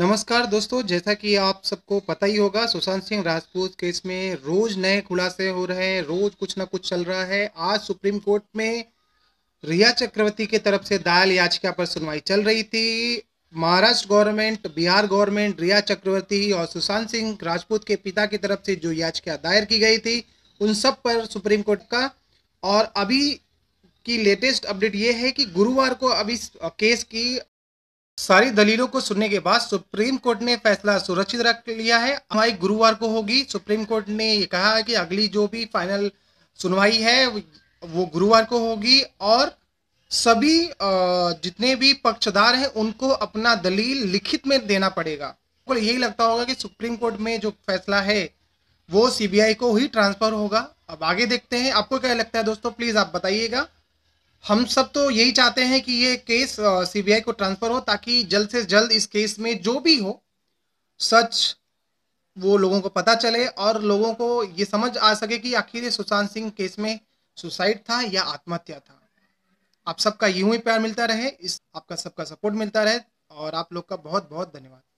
नमस्कार दोस्तों जैसा कि आप सबको पता ही होगा सुशांत सिंह राजपूत केस में रोज नए खुलासे हो रहे हैं रोज कुछ ना कुछ चल रहा है आज सुप्रीम कोर्ट में रिया चक्रवर्ती के तरफ से दायल याचिका पर सुनवाई चल रही थी महाराष्ट्र गवर्नमेंट बिहार गवर्नमेंट रिया चक्रवर्ती और सुशांत सिंह राजपूत के पिता की तरफ से जो याचिका दायर की गई थी उन सब पर सुप्रीम कोर्ट का और अभी की लेटेस्ट अपडेट ये है कि गुरुवार को अभी केस की सारी दलीलों को सुनने के बाद सुप्रीम कोर्ट ने फैसला सुरक्षित रख लिया है सुनवाई गुरुवार को होगी सुप्रीम कोर्ट ने ये कहा है कि अगली जो भी फाइनल सुनवाई है वो गुरुवार को होगी और सभी जितने भी पक्षधार हैं उनको अपना दलील लिखित में देना पड़ेगा बिल्कुल यही लगता होगा कि सुप्रीम कोर्ट में जो फैसला है वो सीबीआई को ही ट्रांसफर होगा अब आगे देखते हैं आपको क्या लगता है दोस्तों प्लीज़ आप बताइएगा हम सब तो यही चाहते हैं कि ये केस सीबीआई को ट्रांसफर हो ताकि जल्द से जल्द इस केस में जो भी हो सच वो लोगों को पता चले और लोगों को ये समझ आ सके कि आखिर सुशांत सिंह केस में सुसाइड था या आत्महत्या था आप सबका यूं ही प्यार मिलता रहे इस आपका सबका सपोर्ट मिलता रहे और आप लोग का बहुत बहुत धन्यवाद